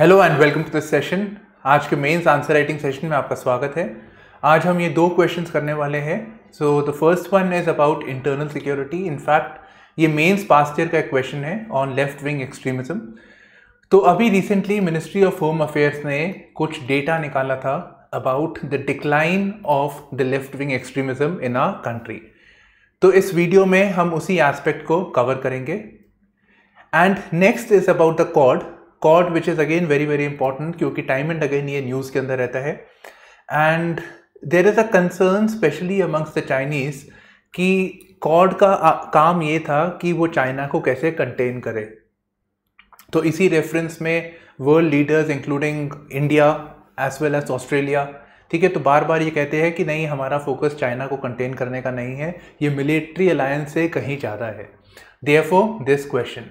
Hello and welcome to this session आज के mains answer writing session में आपका स्वागत है आज हम ये दो क्वेश्चंस करने वाले हैं so the first one is about internal security in fact ये मेंस पास्ट ईयर का एक क्वेश्चन है ऑन लेफ्ट विंग एक्सट्रीमिज्म तो अभी recently ministry of home affairs ने कुछ डेटा निकाला था about the decline of the left wing extremism in our country तो इस वीडियो में हम उसी एस्पेक्ट को कवर करेंगे and next is about the Quad Quad which is again very very important क्योंकि टाइम एंड अगेन ये न्यूज़ के अंदर रहता है and there is a concern specially amongst the Chinese कि कॉड का काम ये था कि वो चाइना को कैसे कंटेन करे तो इसी रेफरेंस में world leaders including India as well as Australia ठीक है तो बार बार ये कहते हैं कि नहीं हमारा फोकस चाइना को कंटेन करने का नहीं है ये मिलिट्री अलायंस से कहीं ज़्यादा है देयरफॉर दिस क्वेश्चन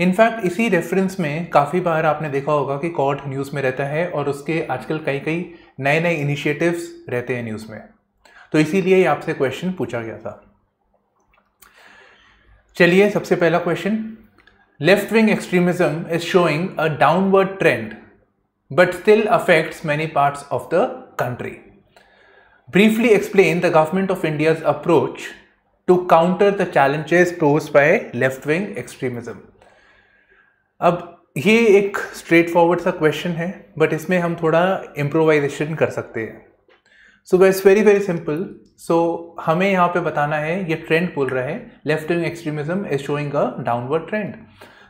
इनफैक्ट इसी रेफरेंस में काफ़ी बार आपने देखा होगा कि कोर्ट न्यूज़ में रहता है और उसके आजकल कई कई नए नए इनिशिएटिव्स रहते हैं न्यूज़ में तो इसीलिए आपसे क्वेश्चन पूछा गया था चलिए सबसे पहला question left wing extremism is showing a downward trend but still affects many parts of the country briefly explain the government of India's approach to counter the challenges pose by left wing extremism अब ये एक straightforward सा question है but इसमें हम थोड़ा improvisation कर सकते हैं so it's very very simple so हमें यहाँ पे बताना है ये ट्रेंड बोल रहा है left wing extremism is showing a downward trend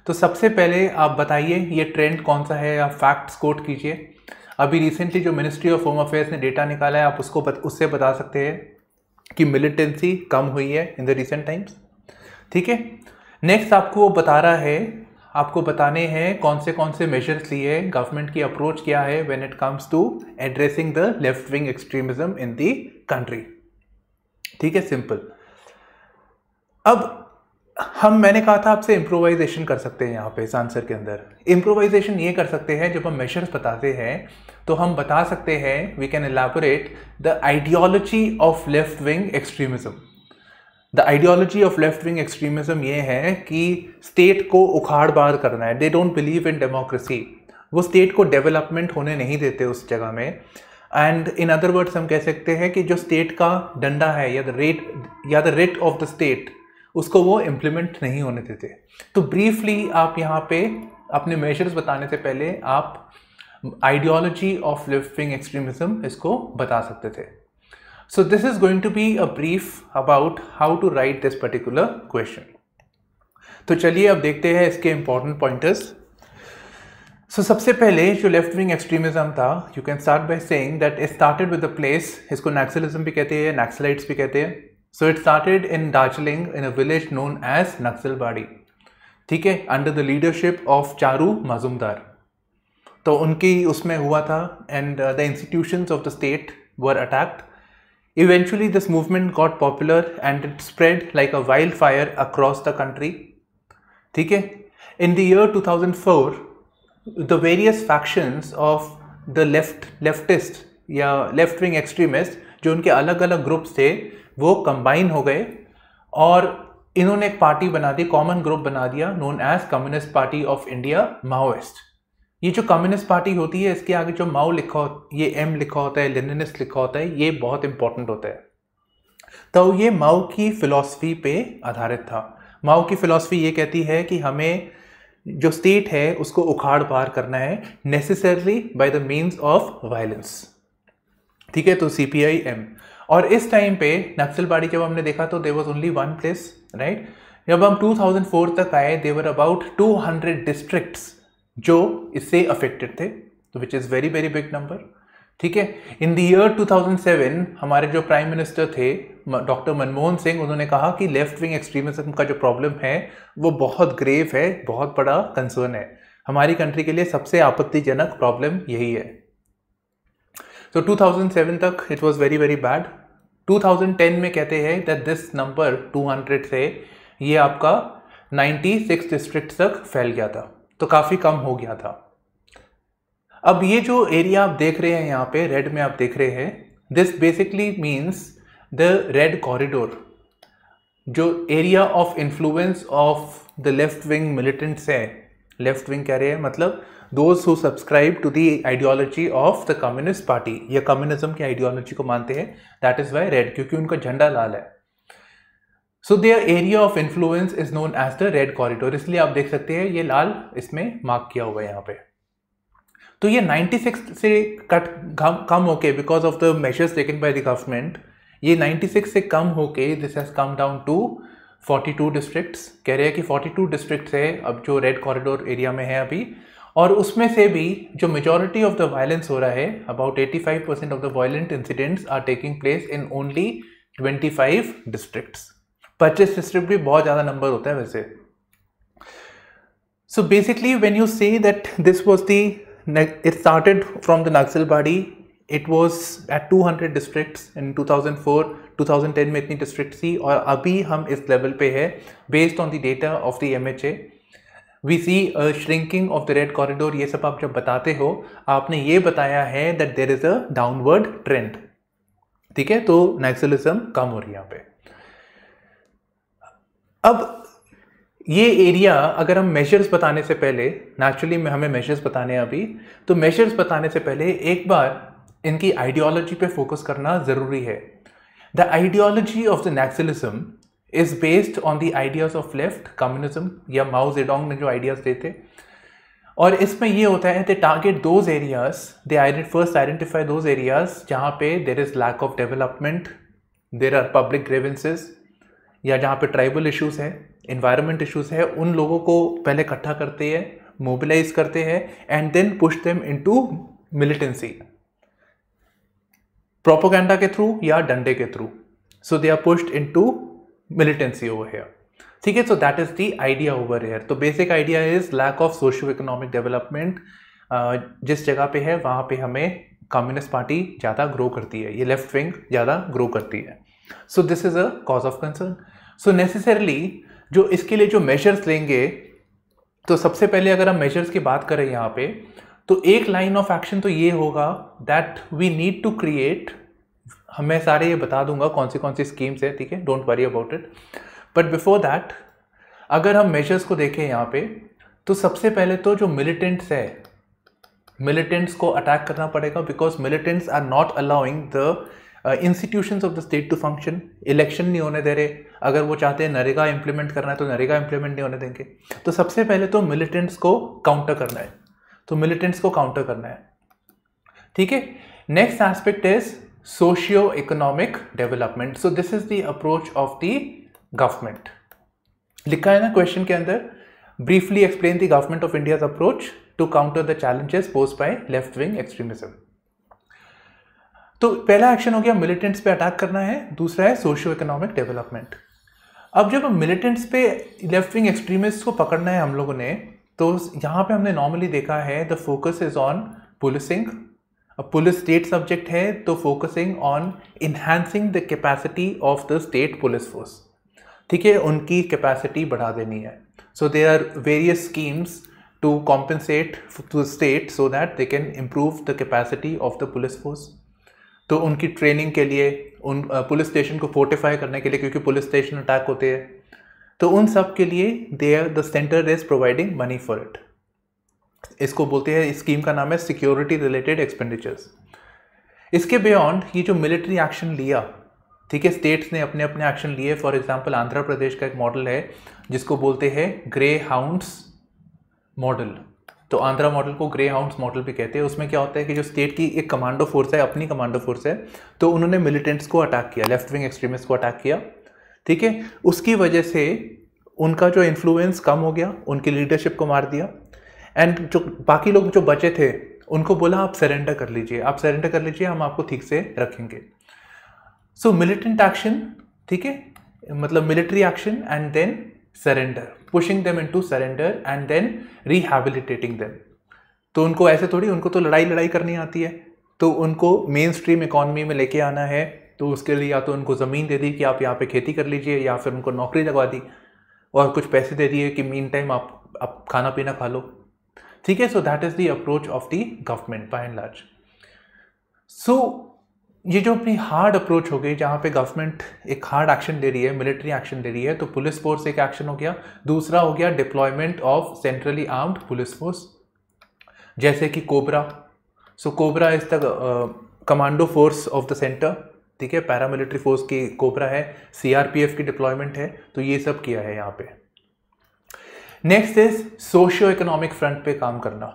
तो सबसे पहले आप बताइए ये ट्रेंड कौन सा है आप फैक्ट्स कोट कीजिए अभी रिसेंटली जो मिनिस्ट्री ऑफ होम अफेयर्स ने डेटा निकाला है आप उसको बत, उससे बता सकते हैं कि मिलिटेंसी कम हुई है इन द रिसेंट टाइम्स ठीक है नेक्स्ट आपको वो बता रहा है आपको बताने हैं कौन से कौन से मेजर्स लिए गवर्नमेंट की अप्रोच क्या है when it comes to addressing the left wing extremism in the country ठीक है सिंपल अब हम मैंने कहा था आपसे इम्प्रोवाइजेशन कर सकते हैं यहाँ पे इस आंसर के अंदर इम्प्रोवाइजेशन ये कर सकते हैं जब हम मेजर्स बताते हैं तो हम बता सकते हैं we can elaborate the ideology of left wing extremism the ideology of left wing extremism ये है कि स्टेट को उखाड़ बार करना है they don't believe in democracy वो स्टेट को डेवलपमेंट होने नहीं देते उस जगह में एंड इन अदर वर्ड्स हम कह सकते हैं कि जो स्टेट का डंडा है या द रेट या the writ of the state उसको वो इम्प्लीमेंट नहीं होने देते तो ब्रीफली आप यहाँ पे अपने मेजर्स बताने से पहले आप ideology of left wing extremism इसको बता सकते थे So this is going to be a brief about how to write this particular question. तो चलिए अब देखते हैं इसके इम्पॉर्टेंट पॉइंटर्स सो सबसे पहले जो लेफ्ट विंग एक्सट्रीमिज्म था you can start by saying that it started with a place इसको नक्सलिज्म भी कहते हैं नक्सलाइट्स भी कहते हैं so it started in Darjeeling in a village known as Naxalbari ठीक है under the leadership of Charu Majumdar तो उनकी उसमें हुआ था and the institutions of the state were attacked Eventually, this movement got popular and it spread like a wildfire across the country. Okay? In the year 2004, the various factions of the left leftist या left wing extremist जो उनके अलग अलग groups थे वो combine हो गए और इन्होंने एक पार्टी बना दी कॉमन ग्रुप बना दिया known as Communist Party of India Maoist ये जो कम्युनिस्ट पार्टी होती है इसके आगे जो माओ लिखा ये एम लिखा होता है लेनिनिस्ट लिखा होता है ये बहुत इंपॉर्टेंट होता है तो ये माओ की फिलॉसफी पे आधारित था माओ की फिलॉसफी ये कहती है कि हमें जो स्टेट है उसको उखाड़ पार करना है necessarily by the means of violence ठीक है तो सी पी आई एम और इस टाइम पे नक्सलबाड़ी जब हमने देखा तो there was only one place right जब हम 2004 तक आए देवर अबाउट 200 डिस्ट्रिक्ट्स जो इससे अफेक्टेड थे तो which is very very big number ठीक है इन द ईयर 2007 हमारे जो प्राइम मिनिस्टर थे डॉक्टर मनमोहन सिंह उन्होंने कहा कि लेफ्ट विंग एक्सट्रीमिज्म का जो प्रॉब्लम है वो बहुत ग्रेव है बहुत बड़ा कंसर्न है हमारी कंट्री के लिए सबसे आपत्तिजनक प्रॉब्लम यही है सो so, 2007 तक it was very very bad 2010 में कहते हैं दैट दिस नंबर 200 से ये आपका 96 डिस्ट्रिक्ट तक फैल गया था तो काफ़ी कम हो गया था अब ये जो एरिया आप देख रहे हैं यहाँ पे रेड में आप देख रहे हैं this basically means the red corridor जो area of influence of the left wing militants है लेफ्ट विंग कह रहे हैं मतलब those who subscribe to the ideology of the communist party या कम्युनिज्म की आइडियोलॉजी को मानते हैं दैट इज़ वाई रेड क्योंकि उनका झंडा लाल है so their area of influence is known as the red corridor इसलिए आप देख सकते हैं ये लाल इसमें मार्क किया हुआ है यहाँ पे तो ये 96 से कट कम होके because of the measures taken by the government ये 96 से कम होके this has come down to 42 districts कह रहे हैं कि 42 डिस्ट्रिक्ट्स है अब जो रेड कॉरिडोर एरिया में है अभी और उसमें से भी जो मेजोरिटी ऑफ द वायलेंस हो रहा है about 85 percent of the violent incidents are taking place in only 25 districts परचेस डिस्ट्रिक्ट भी बहुत ज़्यादा नंबर होता है वैसे so basically when you see that this was the it started from the Naxalbari it was at two hundred district in two thousand four two thousand ten में इतनी district थी और अभी हम इस लेवल पे है based on the data of the M H A V C shrinking of the red corridor ये सब आप जब बताते हो आपने ये बताया है that there is a downward trend ठीक है तो नेक्सलिज्म कम हो रही है यहाँ पे अब ये एरिया अगर हम मेजर्स बताने से पहले नेचुरली में हमें मेजर्स बताने हैं अभी तो मेजर्स बताने से पहले एक बार इनकी आइडियोलॉजी पे फोकस करना ज़रूरी है the ideology of the Naxalism is based on the ideas of left communism या माउज एडोंग ने जो आइडियाज़ देते और इसमें ये होता है they target those areas they first identify those areas जहाँ पे there is lack of development there are public grievances या जहाँ पे ट्राइबल इश्यूज़ हैं इन्वायरमेंट इश्यूज़ है उन लोगों को पहले इकट्ठा करते हैं मोबिलाइज करते हैं and then push them into militancy propaganda के थ्रू या डंडे के through so they are pushed into militancy over here ठीक है so that is the idea over here तो basic idea is lack of socio economic development जिस जगह पे है वहाँ पे हमें कम्युनिस्ट पार्टी ज़्यादा ग्रो करती है ये लेफ्ट विंग ज़्यादा ग्रो करती है so this is a cause of concern so necessarily जो इसके लिए जो मेजर्स लेंगे तो सबसे पहले अगर हम मेजर्स की बात करें यहाँ पे तो एक लाइन ऑफ एक्शन तो ये होगा that we need to create हमें सारे ये बता दूंगा कौन सी कौन सी स्कीम्स है ठीक है don't worry about it but before that अगर हम मेजर्स को देखें यहाँ पे तो सबसे पहले तो जो मिलिटेंट्स है मिलिटेंट्स को अटैक करना पड़ेगा because militants are not allowing the institutions of the state to function election नहीं होने दे रहे अगर वो चाहते हैं नरेगा इम्प्लीमेंट करना है तो नरेगा इम्प्लीमेंट नहीं होने देंगे तो सबसे पहले तो मिलिटेंट्स को काउंटर करना है तो मिलिटेंट्स को काउंटर करना है ठीक है next aspect is socio economic development so this is the approach of the government लिखा है ना क्वेश्चन के अंदर briefly explain the government of India's approach to counter the challenges posed by left wing extremism तो पहला action हो गया militants पे अटैक करना है दूसरा है सोशियो इकोनॉमिक डेवलपमेंट अब जब मिलिटेंट्स पे लेफ्ट विंग एक्सट्रीमिस्ट को पकड़ना है हम लोगों ने तो यहाँ पे हमने नॉर्मली देखा है the focus is on policing अब पुलिस स्टेट सब्जेक्ट है तो focusing on enhancing the capacity of the state police force ठीक है उनकी कैपेसिटी बढ़ा देनी है so they are various schemes to compensate to state so that they can improve the capacity of the police force तो उनकी training के लिए उन पुलिस स्टेशन को फोर्टिफाई करने के लिए क्योंकि पुलिस स्टेशन अटैक होते हैं तो उन सब के लिए they are the centre is providing money for it इसको बोलते हैं स्कीम का नाम है सिक्योरिटी रिलेटेड एक्सपेंडिचर्स इसके बियॉन्ड ये जो मिलिट्री एक्शन लिया ठीक है स्टेट्स ने अपने अपने एक्शन लिए फॉर एग्जांपल आंध्र प्रदेश का एक मॉडल है जिसको बोलते हैं ग्रे हाउंड्स मॉडल तो आंध्रा मॉडल को ग्रे हाउंड मॉडल भी कहते हैं उसमें क्या होता है कि जो स्टेट की एक कमांडो फोर्स है अपनी कमांडो फोर्स है तो उन्होंने मिलिटेंट्स को अटैक किया लेफ्ट विंग एक्सट्रीमिस्ट को अटैक किया ठीक है उसकी वजह से उनका जो इन्फ्लुएंस कम हो गया उनकी लीडरशिप को मार दिया एंड जो बाकी लोग जो बचे थे उनको बोला आप सरेंडर कर लीजिए आप सरेंडर कर लीजिए हम आपको ठीक से रखेंगे सो मिलिटेंट एक्शन ठीक है मतलब military action and then surrender pushing them into surrender and then rehabilitating them तो उनको ऐसे थोड़ी उनको तो लड़ाई लड़ाई करनी आती है तो उनको मेन स्ट्रीम इकॉनमी में लेके आना है तो उसके लिए या तो उनको ज़मीन दे दी कि आप यहाँ पे खेती कर लीजिए या फिर उनको नौकरी लगवा दी और कुछ पैसे दे दिए कि मीन टाइम आप आप खाना पीना खा लो ठीक है so that is the approach of the government by and large सो ये जो अपनी हार्ड अप्रोच हो गई जहाँ पे गवर्नमेंट एक हार्ड एक्शन ले रही है मिलिट्री एक्शन ले रही है तो पुलिस फोर्स एक एक्शन हो गया दूसरा हो गया deployment of centrally armed police force जैसे कि COBRA so COBRA is the commando force of the centre ठीक है पैरामिलिट्री फोर्स की कोबरा है सीआरपीएफ की डिप्लॉयमेंट है तो ये सब किया है यहाँ पे next is socio economic front पे काम करना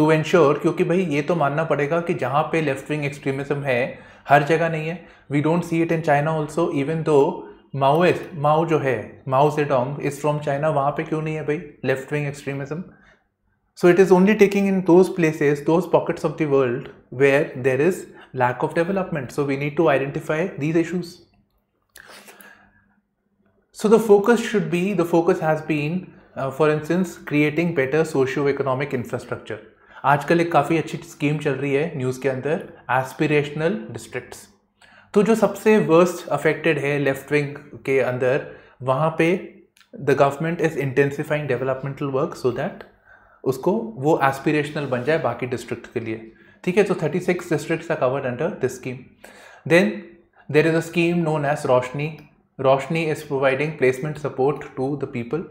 टू एंश्योर क्योंकि भाई ये तो मानना पड़ेगा कि जहाँ पे लेफ्ट विंग एक्सट्रीमिज्म है हर जगह नहीं है we don't see it in China also even though Maoist Mao जो है Mao Zedong is from China वहाँ पे क्यों नहीं है भाई left wing extremism so it is only taking in those places those pockets of the world where there is lack of development so we need to identify these issues so the focus should be the focus has been for instance creating better socio economic infrastructure आजकल एक काफ़ी अच्छी scheme चल रही है news के अंदर aspirational districts तो जो सबसे वर्स्ट अफेक्टेड है लेफ्ट विंग के अंदर वहाँ पे the government is intensifying developmental work so that उसको वो एस्पिरेशनल बन जाए बाकी डिस्ट्रिक्ट के लिए ठीक है तो thirty six district are covered under this scheme then there is a scheme known as Roshni Roshni is providing placement support to the people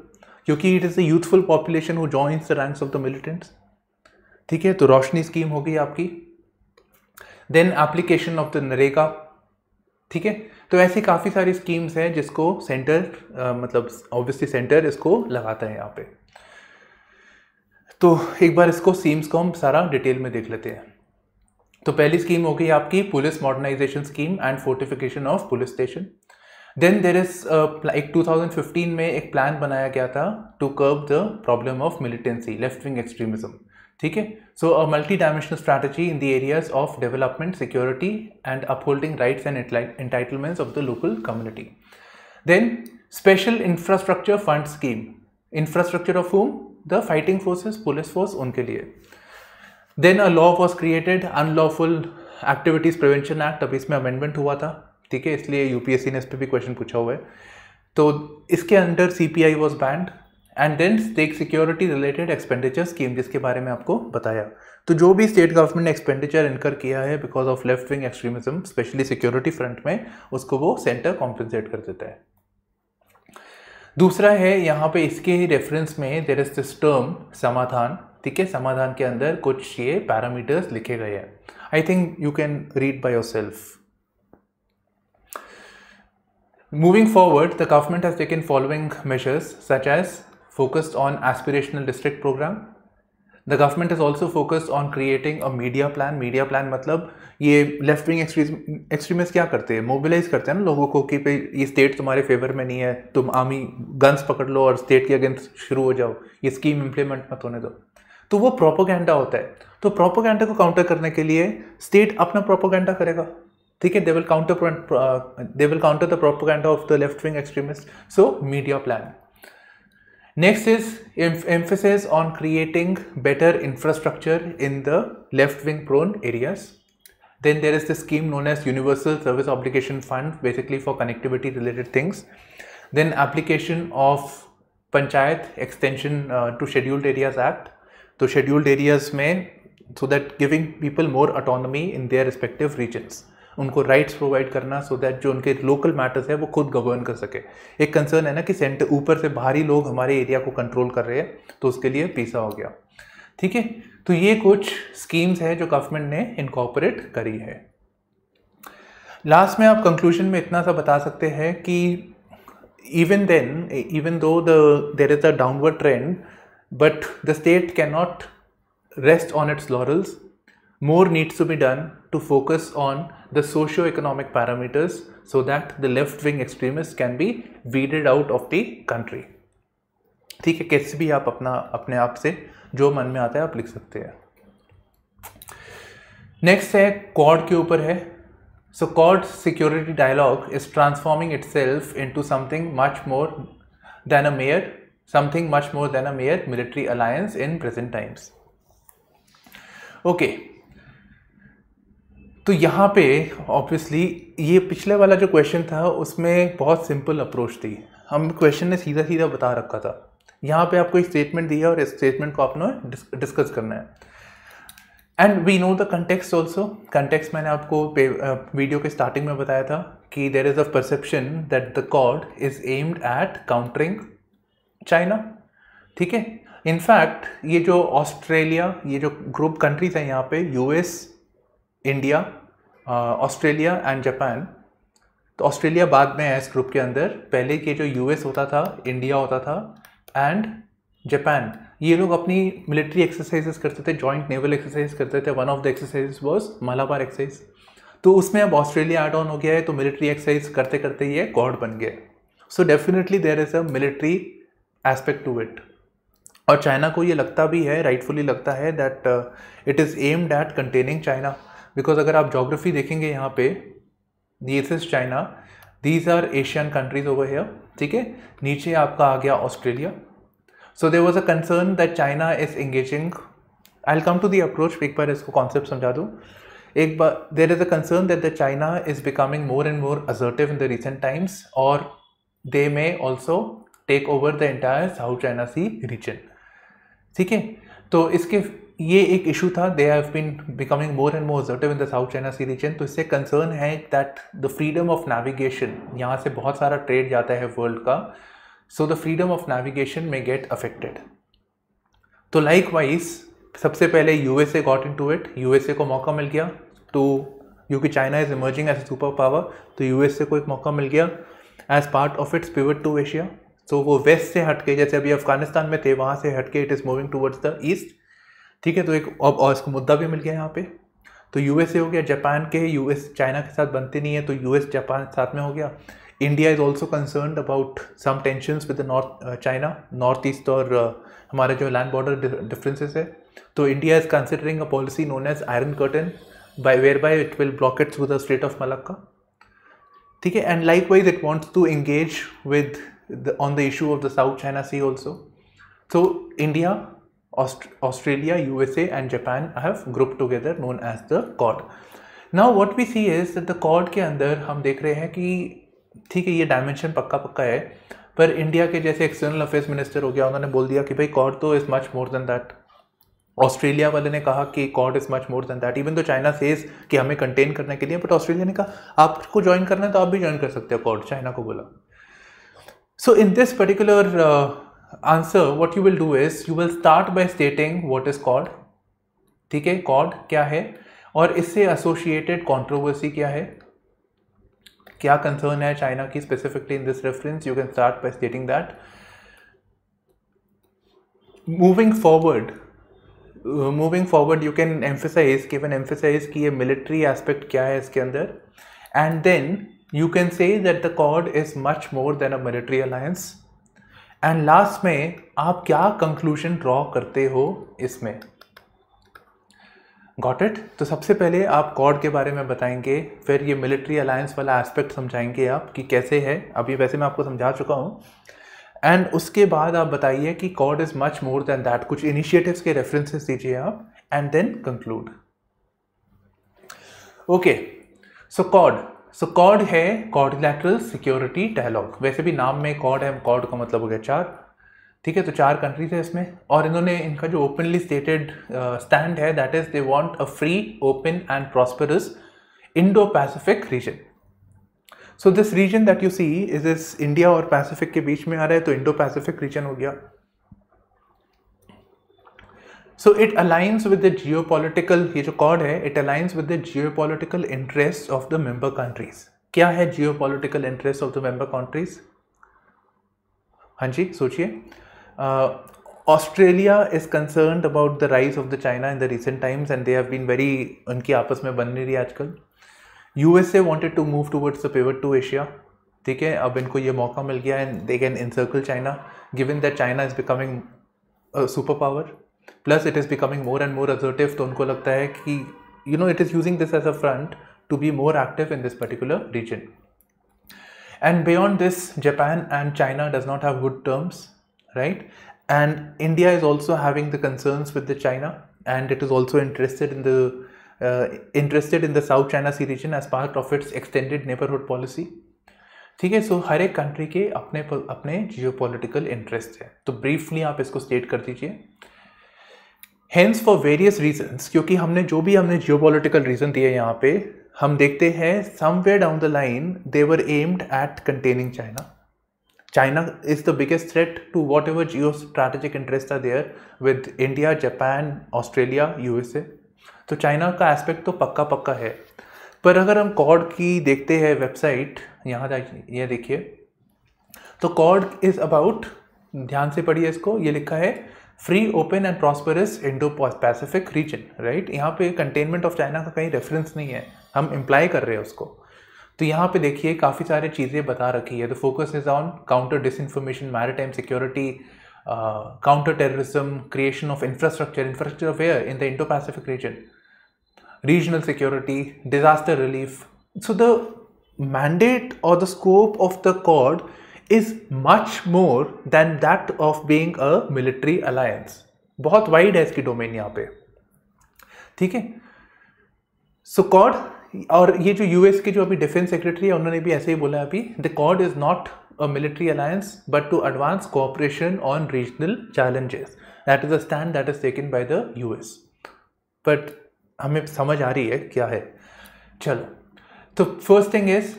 क्योंकि it is a youthful population who joins the ranks of the militants ठीक है तो Roshni scheme हो गई आपकी then application of the NREGA ठीक है तो ऐसी काफ़ी सारी स्कीम्स हैं जिसको सेंटर uh, मतलब ऑब्वियसली सेंटर इसको लगाता है यहाँ पे तो एक बार इसको स्कीम्स को हम सारा डिटेल में देख लेते हैं तो पहली स्कीम हो गई आपकी police modernisation scheme and fortification of police station then there is एक 2015 में एक प्लान बनाया गया था to curb the problem of militancy left wing extremism ठीक है so a multi dimensional strategy in the areas of development security and upholding rights and entitlements of the local community then special infrastructure fund scheme infrastructure of home the fighting forces police force उनके लिए then a law was created unlawful activities prevention act अभी इसमें amendment हुआ था ठीक है इसलिए UPSC ने इस पर भी क्वेश्चन पूछा हुआ है तो इसके under C P I was banned and then stake security related expenditure scheme जिसके बारे में आपको बताया तो जो भी स्टेट गवर्नमेंट ने एक्सपेंडिचर इनकर किया है because of left wing extremism specially security front में उसको वो सेंटर कॉम्पनसेट कर देता है दूसरा है यहाँ पे इसके ही रेफरेंस में देर इज दिस टर्म समाधान ठीक है समाधान के अंदर कुछ ये पैरामीटर्स लिखे गए हैं I think you can read by yourself moving forward the government has taken following measures such focused on aspirational district program the government is also focused on creating a media plan media plan मतलब ये left wing extremist क्या करते हैं mobilise करते हैं ना लोगों को कि भाई ये स्टेट तुम्हारे फेवर में नहीं है तुम आर्मी गन्स पकड़ लो और स्टेट के अगेंस्ट शुरू हो जाओ ये स्कीम इम्प्लीमेंट मत होने दो तो वो प्रोपोगेंडा होता है तो प्रोपोगेंडा को काउंटर करने के लिए स्टेट अपना प्रोपोगेंडा करेगा ठीक है they will counter they will counter the propaganda of the left wing extremist so media plan Next is em emphasis on creating better infrastructure in the left wing prone areas. Then there is the scheme known as Universal Service Obligation Fund basically for connectivity related things. Then application of Panchayat Extension uh, to Scheduled Areas Act. So scheduled areas may so that giving people more autonomy in their respective regions. उनको rights provide करना so so that जो उनके local matters है वो खुद govern कर सके एक कंसर्न है ना कि सेंटर ऊपर से बाहरी लोग हमारे एरिया को कंट्रोल कर रहे हैं तो उसके लिए पीसा हो गया ठीक है तो ये कुछ स्कीम्स हैं जो गवर्नमेंट ने इनकॉपरेट करी है लास्ट में आप कंक्लूजन में इतना सा बता सकते हैं कि even then even though there is a downward trend but the state can not rest on its laurels more needs to be done to focus on the socio-economic parameters so that the left-wing extremists can be weeded out of the country. ठीक है कैसे भी आप अपना अपने आप से जो मन में आता है आप लिख सकते हैं नेक्स्ट है कॉड के ऊपर है so Quad security dialogue is transforming itself into something much more than a mere something much more than a mere military alliance in present times okay तो यहाँ पे ऑब्वियसली ये पिछले वाला जो क्वेश्चन था उसमें बहुत सिंपल अप्रोच थी हम क्वेश्चन ने सीधा सीधा बता रखा था यहाँ पे आपको एक स्टेटमेंट दिया और इस स्टेटमेंट को आपने डिस्कस करना है and we know the context also context मैंने आपको वीडियो के स्टार्टिंग में बताया था कि there is a perception that the Quad is aimed at countering China ठीक है इनफैक्ट ये जो ऑस्ट्रेलिया ये जो ग्रुप कंट्रीज हैं यहाँ पे US India Australia and Japan तो ऑस्ट्रेलिया बाद में है इस ग्रुप के अंदर पहले के जो यूएस होता था इंडिया होता था एंड जापान ये लोग अपनी मिलिट्री एक्सरसाइजेस करते थे जॉइंट नेवल एक्सरसाइज करते थे one of the exercise was Malabar exercise तो उसमें अब ऑस्ट्रेलिया एड ऑन हो गया है तो मिलिट्री एक्सरसाइज करते करते ये गॉड बन गया so definitely there is a military aspect to it और चाइना को ये लगता भी है राइटफुली लगता है that it is aimed at containing China because अगर आप जोग्राफी देखेंगे यहाँ पे this is China these are Asian countries over here ठीक है नीचे आपका आ गया Australia so there was a concern that China is engaging I come to the approach एक बार इसको कॉन्सेप्ट समझा दूँ एक बार there is a concern that the China is becoming more and more assertive in the recent times और they may also take over the entire South China Sea region ठीक है तो इसके ये एक इशू था they have been becoming more and more assertive in the South China Sea region तो इससे कंसर्न है that the freedom of navigation यहाँ से बहुत सारा ट्रेड जाता है वर्ल्ड का so the freedom of navigation में गेट अफेक्टेड तो लाइक वाइज सबसे पहले USA got into it ए को मौका मिल गया तो क्योंकि China is emerging as a super power तो ए को एक मौका मिल गया as part of its pivot to Asia so वो वेस्ट से हटके जैसे अभी अफगानिस्तान में थे वहाँ से हटके it is moving towards the east ठीक है तो एक अब और इसको मुद्दा भी मिल गया यहाँ पे तो यूएसए हो गया जापान के यूएस चाइना के साथ बनते नहीं है तो यूएस जापान साथ में हो गया India is also concern about some tension with north China north east और uh, हमारे जो लैंड बॉर्डर डिफरेंसेस है तो India is considering a policy known as iron curtain by whereby by it block it through the state of Malacca ठीक है and likewise it wants to engage with on the issue of the South China Sea also so India Aust Australia, USA and Japan have grouped together known as the COD. Now what we see is that the COD के अंदर हम देख रहे हैं कि ठीक है ये डायमेंशन पक्का पक्का है पर इंडिया के जैसे एक्सटर्नल अफेयर्स मिनिस्टर हो गया उन्होंने बोल दिया कि भाई कॉड तो is much more than that Australia वाले ने कहा कि Quad is much more than that even तो चाइना सेज कि हमें कंटेन करने के लिए बट ऑस्ट्रेलिया ने कहा आपको ज्वाइन करना है तो आप भी ज्वाइन कर सकते हो कॉड चाइना को बोला so in this particular answer what you will do is you will start by stating what is called ठीक है कॉड क्या है और इससे एसोशिएटेड कंट्रोवर्सी क्या है क्या कंसर्न है चाइना की specifically in this reference you can start by stating that moving forward moving forward you can emphasise can emphasise कि ये मिलिट्री एस्पेक्ट क्या है इसके अंदर and then you can say that the Quad is much more than a military alliance and last में आप क्या conclusion draw करते हो इसमें गॉट इट तो सबसे पहले आप कॉड के बारे में बताएंगे फिर ये मिलिट्री अलायंस वाला एस्पेक्ट समझाएंगे आप कि कैसे है अभी वैसे मैं आपको समझा चुका हूँ एंड उसके बाद आप बताइए कि Quad is much more than that कुछ इनिशिएटिव्स के रेफरेंसेस दीजिए आप and then conclude okay so Quad so so, Quad है कॉर्डिलेटरल सिक्योरिटी डायलॉग वैसे भी नाम में कॉड है कॉड का मतलब हो गया चार ठीक है तो चार कंट्रीज है इसमें और इन्होंने इनका जो ओपनली स्टेटेड स्टैंड है that is they want a free open and prosperous Indo Pacific region so this region that you see is इस इंडिया और पैसिफिक के बीच में आ रहा है तो इंडो पैसिफिक रीजन हो गया so it aligns with the geo political ये जो कॉड है it aligns with the geo political interest of the member countries क्या है geo political interest of the member countries हाँ जी सोचिए Australia is concern about the rise of the China in the recent times and they have been very उनकी आपस में बन नहीं रही आजकल U S A wanted to move towards the pivot to Asia ठीक है अब इनको ये मौका मिल गया and they can encircle China given that China is becoming super power Plus, it is becoming more and more assertive. Assertive तो उनको लगता है कि you know it is using this as a front to be more active in this particular and beyond this japan and china does not have good terms right and india is also having the concerns with the china and it is also interested in the uh, interested in the south china sea region as part of its extended neighborhood policy ठीक है so हर एक country के अपने अपने geo political हैं तो briefly आप इसको स्टेट कर दीजिए हैंस फॉर वेरियस रीजन्स क्योंकि हमने जो भी हमने जियो पोलिटिकल रीज़न दिए यहाँ पे हम देखते हैं somewhere down the line they're aimed at containing China China is the threat to whatever geo strategic interest are there with India Japan Australia U S A तो China का aspect तो पक्का पक्का है पर अगर हम कॉर्ड की देखते हैं वेबसाइट यहाँ जाइए ये देखिए तो कॉर्ड इज़ अबाउट ध्यान से पढ़िए इसको ये लिखा है free open and prosperous Indo Pacific region right यहाँ पे कंटेनमेंट ऑफ चाइना का कहीं रेफरेंस नहीं है हम इम्प्लाई कर रहे हैं उसको तो यहाँ पे देखिए काफ़ी सारी चीज़ें बता रखी है the focus is on counter disinformation maritime security counter terrorism creation of infrastructure infrastructure of in the Indo Pacific region regional security disaster relief so the mandate और the scope of the Quad is much more than that of being a military alliance बहुत wide है इसकी domain यहाँ पे ठीक है so code और ये जो यूएस के जो अभी डिफेंस सेक्रेटरी है उन्होंने भी ऐसे ही बोला अभी the Quad is not a military alliance but to advance cooperation on regional challenges that is a stand that is taken by the US but हमें समझ आ रही है क्या है चलो तो फर्स्ट थिंग इज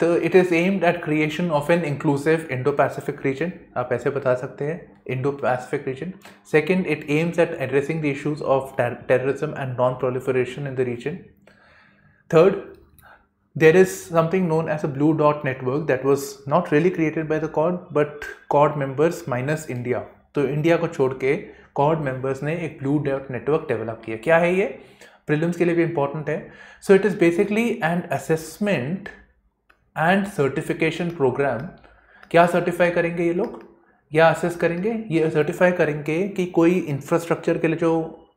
तो it is aimed at creation of an inclusive Indo Pacific region आप ऐसे बता सकते हैं Indo Pacific region second it aims at addressing the issues of terrorism and non proliferation in the region third there is something known as a blue dot network that was not really created by the Quad but Quad members minus India तो India को छोड़ के code members ने एक blue dot network develop किया क्या है ये प्रिलिम्स के लिए भी इंपॉर्टेंट है so it is basically and assessment and certification programme क्या सर्टिफाई करेंगे ये लोग या असेस करेंगे ये सर्टिफाई करेंगे कि कोई इंफ्रास्ट्रक्चर के लिए जो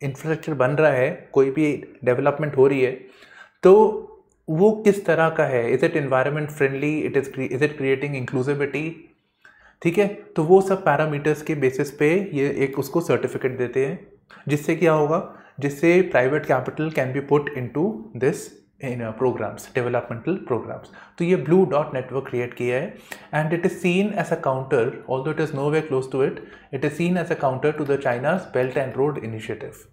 इंफ्रास्ट्रक्चर बन रहा है कोई भी डेवलपमेंट हो रही है तो वो किस तरह का है is it environment friendly it is is it creating inclusivity ठीक है तो वो सब पैरामीटर्स के बेसिस पे ये एक उसको सर्टिफिकेट देते हैं जिससे क्या होगा जिससे private capital can be put into this in programs developmental programs तो ये ब्लू डॉट नेटवर्क क्रिएट किया है and it is seen as a counter although it is no way close to it it is seen as a counter to the China's belt and road initiative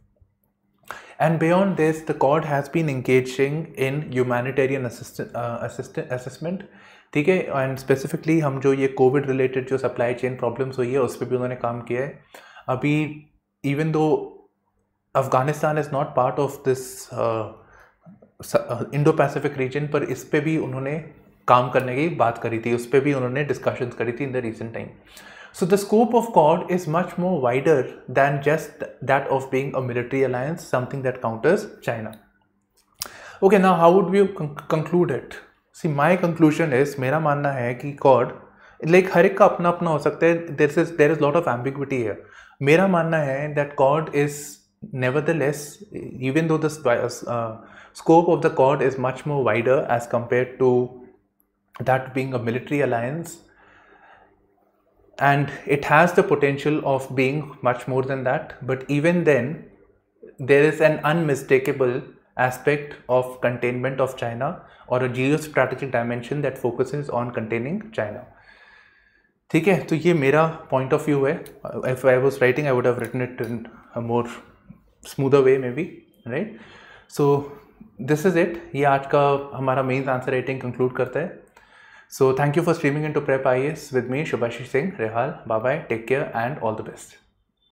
and beyond this the Quad has been engaging in humanitarian assessment ठीक है and specifically हम जो ये Covid related जो supply chain problems हुई है उस पर भी उन्होंने काम किया है अभी even though Afghanistan is not part of this Indo Pacific region पर इस पर भी उन्होंने काम करने की बात करी थी उस पर भी उन्होंने डिस्कशंस करी थी in the recent time so the scope of Quad is much more wider than just that of being a military alliance something that counters China okay ना how would you conclude it see my conclusion is मेरा मानना है कि code like हर एक का अपना अपना हो सकता है there is there is lot of ambiguity है मेरा मानना है that Quad is nevertheless, even though the uh, scope of the Quad is much more wider as compared to that being a military alliance, and it has the potential of being much more than that, but even then, there is an unmistakable aspect of containment of China or a geostrategic dimension that focuses on containing China. ठीक है तो ये मेरा point of view है if I was writing I would have written it in more way में भी right so this is it ये आज का हमारा मेन आंसर रेटिंग कंक्लूड करता है so thank you for streaming into prep I S with me Shubhashi Singh Rehal bye take care and all the best